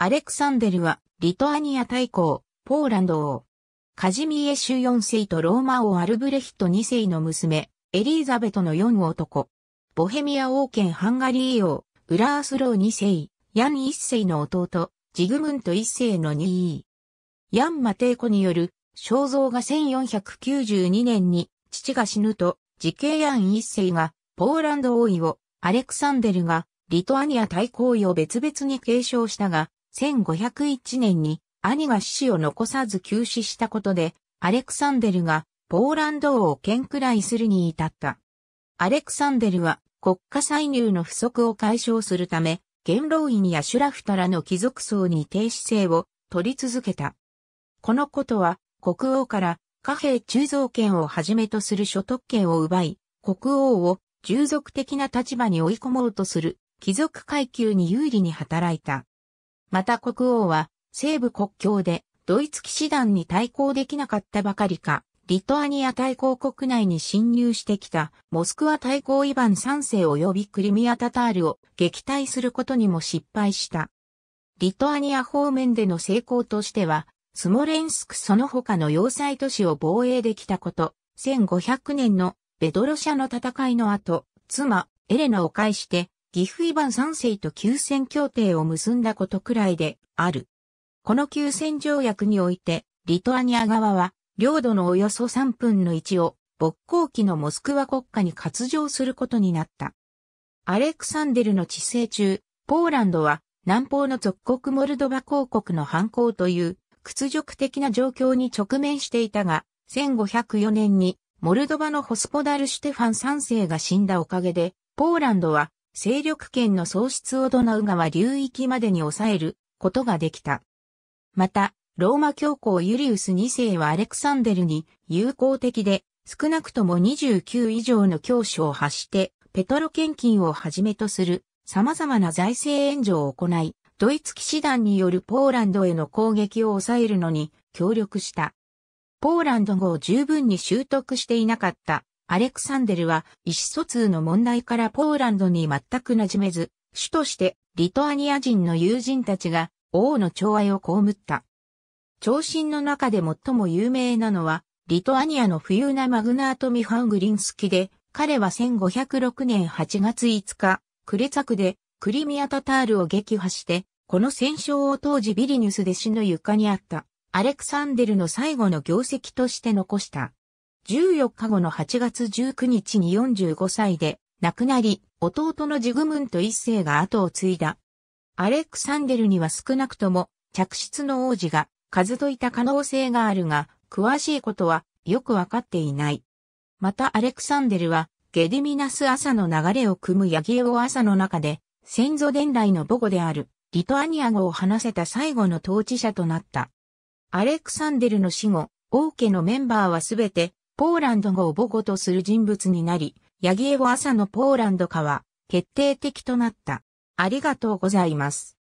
アレクサンデルは、リトアニア大公、ポーランド王。カジミエシュ4世とローマ王アルブレヒト2世の娘、エリーザベトの4男。ボヘミア王権ハンガリー王、ウラースロー2世、ヤン1世の弟、ジグムント1世の2位。ヤン・マテイコによる、肖像が1492年に、父が死ぬと、時系ヤン1世が、ポーランド王位を、アレクサンデルが、リトアニア大公位を別々に継承したが、1501年に兄が死を残さず急死したことで、アレクサンデルがポーランド王を剣くらいするに至った。アレクサンデルは国家歳入の不足を解消するため、元老院やシュラフタらの貴族層に低姿勢を取り続けた。このことは国王から貨幣鋳造権をはじめとする所得権を奪い、国王を従属的な立場に追い込もうとする貴族階級に有利に働いた。また国王は西部国境でドイツ騎士団に対抗できなかったばかりか、リトアニア対抗国内に侵入してきたモスクワ対抗イヴァン3世及びクリミアタタールを撃退することにも失敗した。リトアニア方面での成功としては、スモレンスクその他の要塞都市を防衛できたこと、1500年のベドロシャの戦いの後、妻、エレナを介してギフイヴァン三世と休戦協定を結んだことくらいである。この休戦条約において、リトアニア側は、領土のおよそ3分の1を、勃興期のモスクワ国家に割譲することになった。アレクサンデルの治世中、ポーランドは南方の属国モルドバ公国の反抗という屈辱的な状況に直面していたが、1504年にモルドバのホスポダル・シュテファン3世が死んだおかげで、ポーランドは勢力圏の喪失をドナウ川流域までに抑えることができた。また、ローマ教皇ユリウス2世はアレクサンデルに友好的で少なくとも29以上の教書を発してペトロ献金をはじめとする様々な財政援助を行い、ドイツ騎士団によるポーランドへの攻撃を抑えるのに協力した。ポーランド語を十分に習得していなかったアレクサンデルは意思疎通の問題からポーランドに全く馴染めず、主としてリトアニア人の友人たちが王の寵愛をこむった。長身の中で最も有名なのは、リトアニアの富裕なマグナート・ミハン・グリンスキで、彼は1506年8月5日、クレツクでクリミア・タタールを撃破して、この戦勝を当時ビリニュスで死ぬ床にあった、アレクサンデルの最後の業績として残した。14日後の8月19日に45歳で亡くなり、弟のジグムント一世が後を継いだ。アレクサンデルには少なくとも着室の王子が数といた可能性があるが、詳しいことはよくわかっていない。またアレクサンデルは、ゲディミナス朝の流れを組むヤギエオ朝の中で、先祖伝来の母語である、リトアニア語を話せた最後の統治者となった。アレクサンデルの死後、王家のメンバーはすべてポーランド語を母語とする人物になり、ヤギエゴ朝のポーランド化は決定的となった。ありがとうございます。